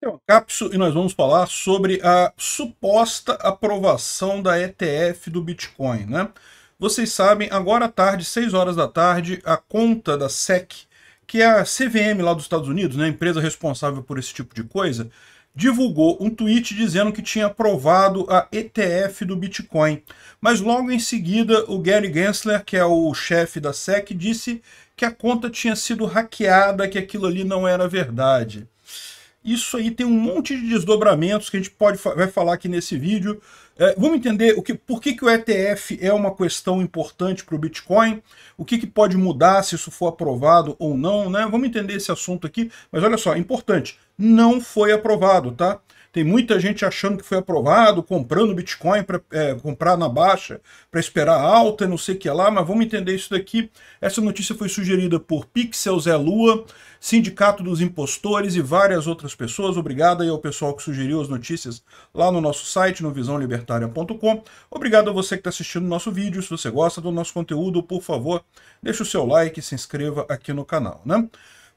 Então, Capso, e nós vamos falar sobre a suposta aprovação da ETF do Bitcoin, né? Vocês sabem, agora à tarde, 6 horas da tarde, a conta da SEC, que é a CVM lá dos Estados Unidos, né, a empresa responsável por esse tipo de coisa, divulgou um tweet dizendo que tinha aprovado a ETF do Bitcoin. Mas logo em seguida, o Gary Gensler, que é o chefe da SEC, disse que a conta tinha sido hackeada, que aquilo ali não era verdade. Isso aí tem um monte de desdobramentos que a gente pode, vai falar aqui nesse vídeo. É, vamos entender o que, por que, que o ETF é uma questão importante para o Bitcoin, o que, que pode mudar se isso for aprovado ou não, né? Vamos entender esse assunto aqui, mas olha só, é importante, não foi aprovado, tá? Tem muita gente achando que foi aprovado, comprando Bitcoin para é, comprar na baixa, para esperar alta, não sei o que lá, mas vamos entender isso daqui. Essa notícia foi sugerida por Pixel Zé Lua, Sindicato dos Impostores e várias outras pessoas. Obrigado aí ao pessoal que sugeriu as notícias lá no nosso site, no visãolibertaria.com. Obrigado a você que está assistindo o nosso vídeo. Se você gosta do nosso conteúdo, por favor, deixe o seu like e se inscreva aqui no canal, né?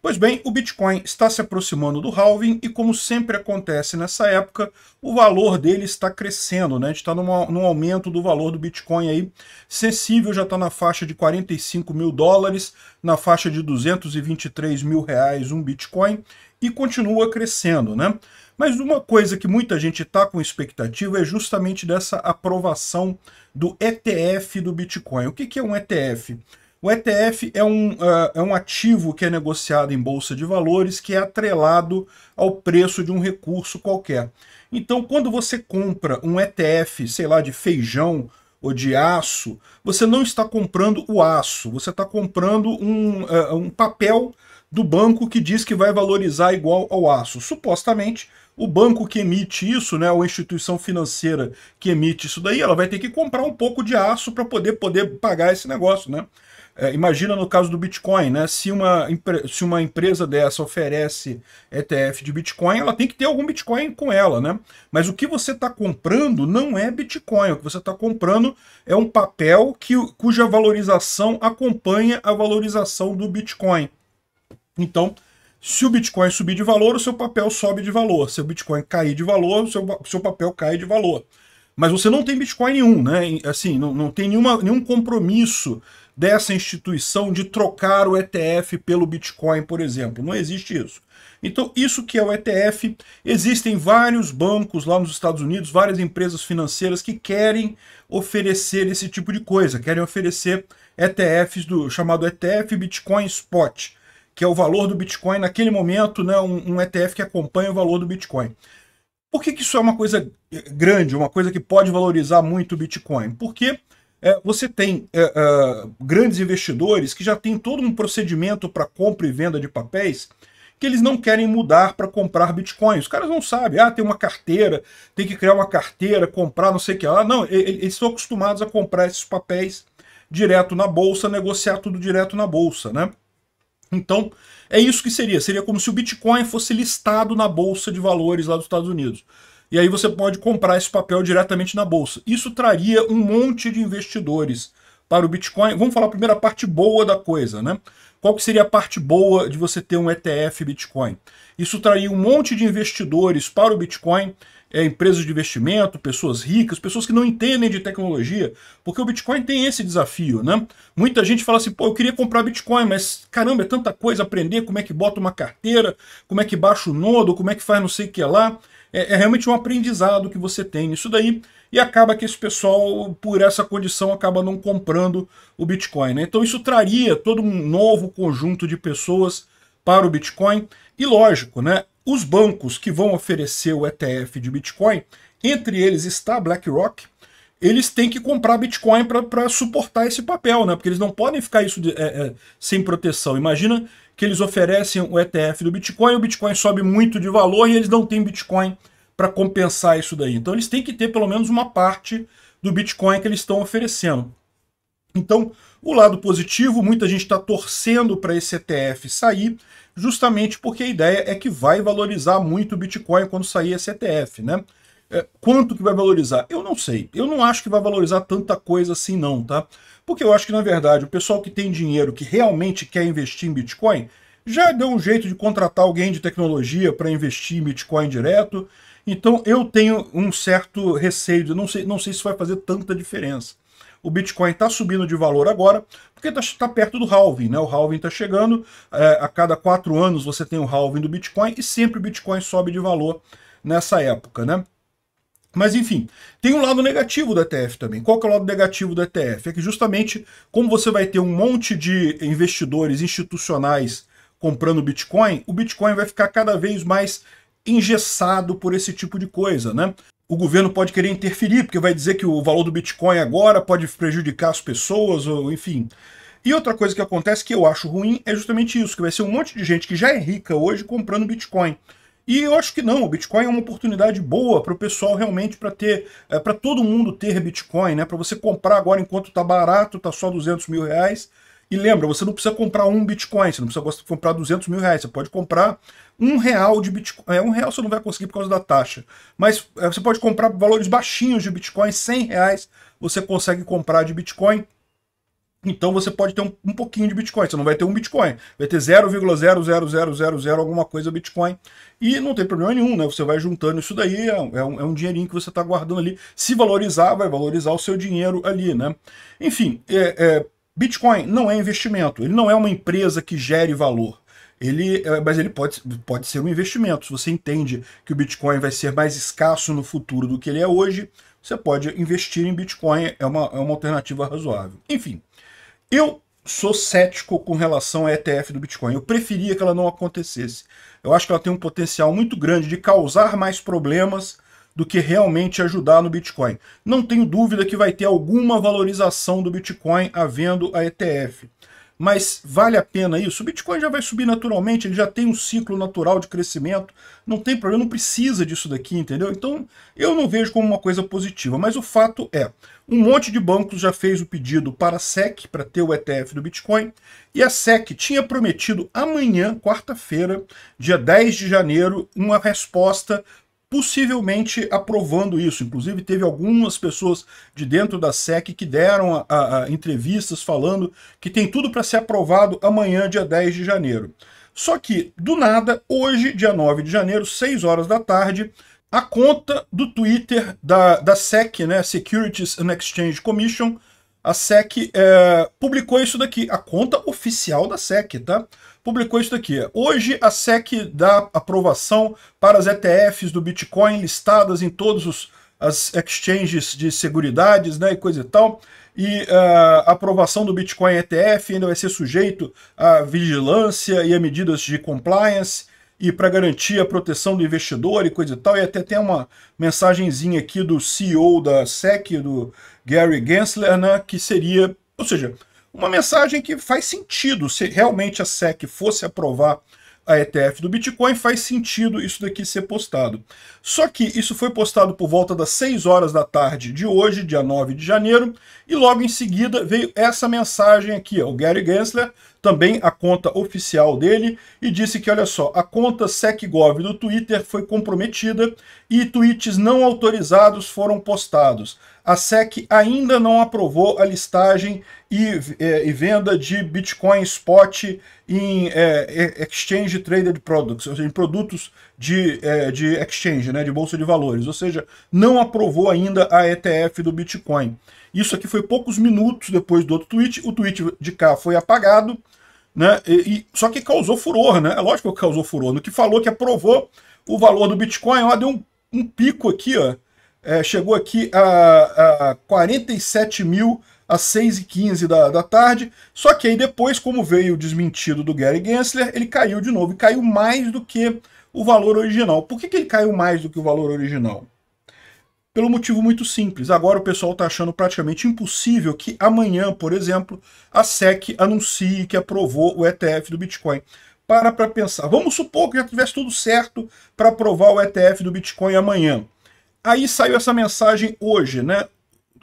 Pois bem, o Bitcoin está se aproximando do halving e, como sempre acontece nessa época, o valor dele está crescendo. Né? A gente está num aumento do valor do Bitcoin aí sensível, já está na faixa de 45 mil dólares, na faixa de 223 mil reais um Bitcoin e continua crescendo. Né? Mas uma coisa que muita gente está com expectativa é justamente dessa aprovação do ETF do Bitcoin. O que, que é um ETF? O ETF é um, uh, é um ativo que é negociado em bolsa de valores que é atrelado ao preço de um recurso qualquer. Então, quando você compra um ETF, sei lá, de feijão ou de aço, você não está comprando o aço, você está comprando um, uh, um papel do banco que diz que vai valorizar igual ao aço. Supostamente, o banco que emite isso, né, ou a instituição financeira que emite isso daí, ela vai ter que comprar um pouco de aço para poder, poder pagar esse negócio, né? É, imagina no caso do Bitcoin, né? Se uma, se uma empresa dessa oferece ETF de Bitcoin, ela tem que ter algum Bitcoin com ela, né? Mas o que você está comprando não é Bitcoin. O que você está comprando é um papel que, cuja valorização acompanha a valorização do Bitcoin. Então, se o Bitcoin subir de valor, o seu papel sobe de valor. Se o Bitcoin cair de valor, o seu, seu papel cai de valor. Mas você não tem Bitcoin nenhum, né? Assim, não, não tem nenhuma, nenhum compromisso dessa instituição de trocar o ETF pelo Bitcoin, por exemplo. Não existe isso. Então, isso que é o ETF, existem vários bancos lá nos Estados Unidos, várias empresas financeiras que querem oferecer esse tipo de coisa, querem oferecer ETFs do chamado ETF Bitcoin Spot, que é o valor do Bitcoin naquele momento, né, um, um ETF que acompanha o valor do Bitcoin. Por que, que isso é uma coisa grande, uma coisa que pode valorizar muito o Bitcoin? Porque é, você tem é, é, grandes investidores que já têm todo um procedimento para compra e venda de papéis que eles não querem mudar para comprar Bitcoin. Os caras não sabem, ah, tem uma carteira, tem que criar uma carteira, comprar não sei o que lá. Não, eles estão acostumados a comprar esses papéis direto na bolsa, negociar tudo direto na bolsa, né? Então, é isso que seria. Seria como se o Bitcoin fosse listado na bolsa de valores lá dos Estados Unidos. E aí você pode comprar esse papel diretamente na bolsa. Isso traria um monte de investidores para o Bitcoin. Vamos falar primeiro a parte boa da coisa, né? Qual que seria a parte boa de você ter um ETF Bitcoin? Isso traria um monte de investidores para o Bitcoin, é, empresas de investimento, pessoas ricas, pessoas que não entendem de tecnologia, porque o Bitcoin tem esse desafio, né? Muita gente fala assim, pô, eu queria comprar Bitcoin, mas caramba, é tanta coisa aprender, como é que bota uma carteira, como é que baixa o nodo, como é que faz não sei o que lá é, é realmente um aprendizado que você tem nisso daí e acaba que esse pessoal, por essa condição, acaba não comprando o Bitcoin. Né? Então isso traria todo um novo conjunto de pessoas para o Bitcoin. E lógico, né, os bancos que vão oferecer o ETF de Bitcoin, entre eles está BlackRock, eles têm que comprar Bitcoin para suportar esse papel, né? Porque eles não podem ficar isso de, é, é, sem proteção. Imagina que eles oferecem o ETF do Bitcoin, o Bitcoin sobe muito de valor e eles não têm Bitcoin para compensar isso daí. Então eles têm que ter pelo menos uma parte do Bitcoin que eles estão oferecendo. Então, o lado positivo, muita gente está torcendo para esse ETF sair, justamente porque a ideia é que vai valorizar muito o Bitcoin quando sair esse ETF, né? É, quanto que vai valorizar? Eu não sei. Eu não acho que vai valorizar tanta coisa assim não, tá? Porque eu acho que, na verdade, o pessoal que tem dinheiro, que realmente quer investir em Bitcoin, já deu um jeito de contratar alguém de tecnologia para investir em Bitcoin direto. Então eu tenho um certo receio, de, não sei, não sei se vai fazer tanta diferença. O Bitcoin está subindo de valor agora, porque está tá perto do halving, né? O halving está chegando, é, a cada quatro anos você tem o halving do Bitcoin e sempre o Bitcoin sobe de valor nessa época, né? Mas enfim, tem um lado negativo do ETF também. Qual que é o lado negativo do ETF? É que justamente como você vai ter um monte de investidores institucionais comprando Bitcoin, o Bitcoin vai ficar cada vez mais engessado por esse tipo de coisa, né? O governo pode querer interferir, porque vai dizer que o valor do Bitcoin agora pode prejudicar as pessoas, ou enfim. E outra coisa que acontece que eu acho ruim é justamente isso, que vai ser um monte de gente que já é rica hoje comprando Bitcoin. E eu acho que não, o Bitcoin é uma oportunidade boa para o pessoal realmente para ter, é, eh, para todo mundo ter Bitcoin, né? Para você comprar agora enquanto está barato, está só 200 mil reais. E lembra, você não precisa comprar um Bitcoin, você não precisa comprar 200 mil reais, você pode comprar um real de Bitcoin. É, um real você não vai conseguir por causa da taxa, mas é, você pode comprar valores baixinhos de Bitcoin, 100 reais você consegue comprar de Bitcoin. Então você pode ter um, um, pouquinho de Bitcoin, você não vai ter um Bitcoin, vai ter 0,0000 alguma coisa Bitcoin e não tem problema nenhum, né? Você vai juntando isso daí, é um, é um é dinheirinho que você está guardando ali. Se valorizar, vai valorizar o seu dinheiro ali, né? Enfim, é, é, Bitcoin não é investimento, ele não é uma empresa que gere valor. Ele, é, mas ele pode, pode ser um investimento. Se você entende que o Bitcoin vai ser mais escasso no futuro do que ele é hoje, você pode investir em Bitcoin, é uma, é uma alternativa razoável. Enfim, eu sou cético com relação à ETF do Bitcoin. Eu preferia que ela não acontecesse. Eu acho que ela tem um potencial muito grande de causar mais problemas do que realmente ajudar no Bitcoin. Não tenho dúvida que vai ter alguma valorização do Bitcoin havendo a ETF. Mas vale a pena isso? O Bitcoin já vai subir naturalmente, ele já tem um ciclo natural de crescimento, não tem problema, não precisa disso daqui, entendeu? Então eu não vejo como uma coisa positiva, mas o fato é, um monte de bancos já fez o pedido para a SEC, para ter o ETF do Bitcoin, e a SEC tinha prometido amanhã, quarta-feira, dia 10 de janeiro, uma resposta possivelmente aprovando isso. Inclusive, teve algumas pessoas de dentro da SEC que deram a, a, a entrevistas falando que tem tudo para ser aprovado amanhã, dia 10 de janeiro. Só que, do nada, hoje, dia 9 de janeiro, 6 horas da tarde, a conta do Twitter da, da SEC, né, Securities and Exchange Commission, a SEC é, eh, publicou isso daqui, a conta oficial da SEC, tá? publicou isso daqui. Hoje a SEC dá aprovação para as ETFs do Bitcoin listadas em todos os as exchanges de seguridades, né, e coisa e tal. E uh, a aprovação do Bitcoin ETF ainda vai ser sujeito à vigilância e a medidas de compliance e para garantir a proteção do investidor e coisa e tal. E até tem uma mensagenzinha aqui do CEO da SEC, do Gary Gensler, né, que seria, ou seja, uma mensagem que faz sentido. Se realmente a SEC fosse aprovar a ETF do Bitcoin, faz sentido isso daqui ser postado. Só que isso foi postado por volta das 6 horas da tarde de hoje, dia 9 de janeiro, e logo em seguida veio essa mensagem aqui, ó, o Gary Gensler também a conta oficial dele e disse que, olha só, a conta SecGov do Twitter foi comprometida e tweets não autorizados foram postados. A SEC ainda não aprovou a listagem e, é, e venda de Bitcoin Spot em é, é Exchange Traded Products, ou seja, em produtos de, é, de exchange, né, de bolsa de valores. Ou seja, não aprovou ainda a ETF do Bitcoin. Isso aqui foi poucos minutos depois do outro tweet. O tweet de cá foi apagado. Né? E, e, só que causou furor, né? É lógico que causou furor. No que falou que aprovou o valor do Bitcoin, ó, deu um, um pico aqui, ó. É, chegou aqui a, a 47 mil às 6h15 da, da tarde. Só que aí depois, como veio o desmentido do Gary Gensler, ele caiu de novo e caiu mais do que o valor original. Por que, que ele caiu mais do que o valor original? pelo motivo muito simples. Agora o pessoal está achando praticamente impossível que amanhã, por exemplo, a SEC anuncie que aprovou o ETF do Bitcoin. Para para pensar. Vamos supor que já tivesse tudo certo para aprovar o ETF do Bitcoin amanhã. Aí saiu essa mensagem hoje, né?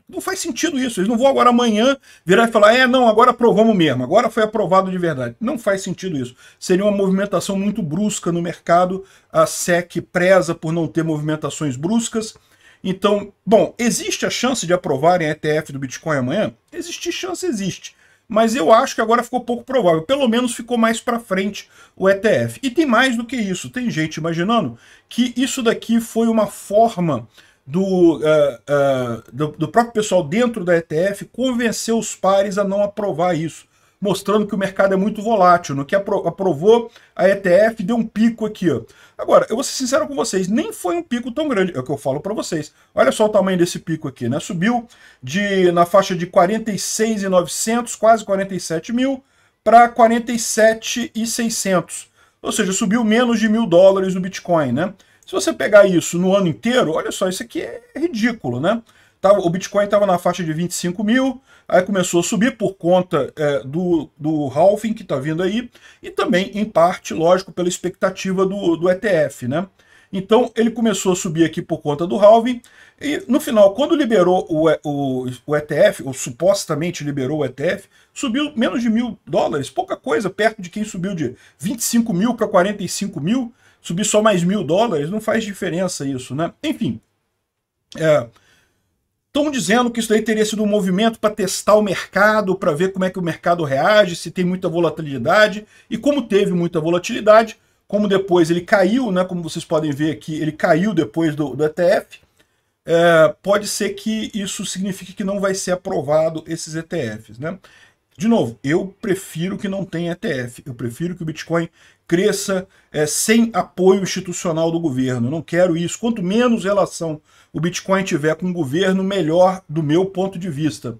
Não faz sentido isso. Eles não vão agora amanhã virar e falar: é, não, agora aprovamos mesmo, agora foi aprovado de verdade. Não faz sentido isso. Seria uma movimentação muito brusca no mercado. A SEC preza por não ter movimentações bruscas. Então, bom, existe a chance de aprovarem a ETF do Bitcoin amanhã? Existe chance, existe. Mas eu acho que agora ficou pouco provável. Pelo menos ficou mais para frente o ETF. E tem mais do que isso. Tem gente imaginando que isso daqui foi uma forma do, uh, uh, do, do, próprio pessoal dentro da ETF convencer os pares a não aprovar isso mostrando que o mercado é muito volátil. No que aprovou a ETF, deu um pico aqui. Ó. Agora, eu vou ser sincero com vocês, nem foi um pico tão grande, é o que eu falo para vocês. Olha só o tamanho desse pico aqui, né? Subiu de na faixa de 46,900, quase 47 mil, para 47,600. Ou seja, subiu menos de mil dólares no Bitcoin, né? Se você pegar isso no ano inteiro, olha só, isso aqui é ridículo, né? Tava, o Bitcoin estava na faixa de 25 mil, aí começou a subir por conta é, do, do halving que está vindo aí, e também, em parte, lógico, pela expectativa do, do ETF, né? Então ele começou a subir aqui por conta do halving, e no final, quando liberou o, o, o ETF, ou supostamente liberou o ETF, subiu menos de mil dólares, pouca coisa, perto de quem subiu de 25 mil para 45 mil, subir só mais mil dólares, não faz diferença isso, né? Enfim, é, Estão dizendo que isso daí teria sido um movimento para testar o mercado, para ver como é que o mercado reage, se tem muita volatilidade. E como teve muita volatilidade, como depois ele caiu, né, como vocês podem ver aqui, ele caiu depois do, do ETF, é, pode ser que isso signifique que não vai ser aprovado esses ETFs. Né? De novo, eu prefiro que não tenha ETF. Eu prefiro que o Bitcoin cresça é, sem apoio institucional do governo. não quero isso. Quanto menos relação o Bitcoin tiver com o governo, melhor do meu ponto de vista.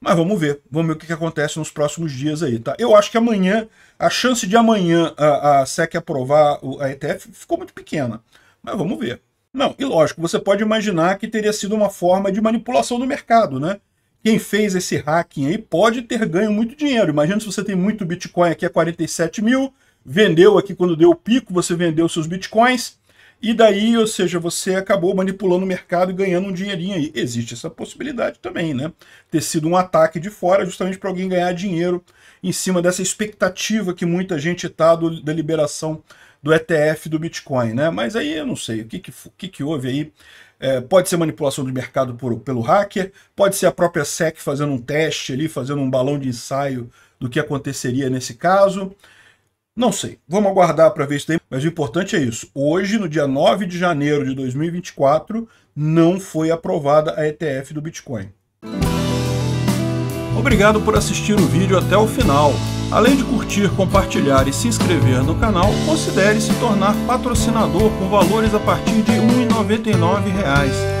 Mas vamos ver, vamos ver o que, que acontece nos próximos dias aí, tá? Eu acho que amanhã, a chance de amanhã a, a SEC aprovar a ETF ficou muito pequena, mas vamos ver. Não, e lógico, você pode imaginar que teria sido uma forma de manipulação do mercado, né? Quem fez esse hacking aí pode ter ganho muito dinheiro. Imagina se você tem muito Bitcoin aqui a 47 mil, vendeu aqui quando deu o pico, você vendeu seus bitcoins, e daí, ou seja, você acabou manipulando o mercado e ganhando um dinheirinho aí. Existe essa possibilidade também, né? Ter sido um ataque de fora justamente para alguém ganhar dinheiro em cima dessa expectativa que muita gente está da liberação do ETF do Bitcoin, né? Mas aí eu não sei o que, que, que, que houve aí. É, pode ser manipulação do mercado por, pelo hacker, pode ser a própria SEC fazendo um teste ali, fazendo um balão de ensaio do que aconteceria nesse caso. Não sei. Vamos aguardar para ver isso tem. Mas o importante é isso. Hoje, no dia 9 de janeiro de 2024, não foi aprovada a ETF do Bitcoin. Obrigado por assistir o vídeo até o final. Além de curtir, compartilhar e se inscrever no canal, considere se tornar patrocinador com valores a partir de R$ 1,99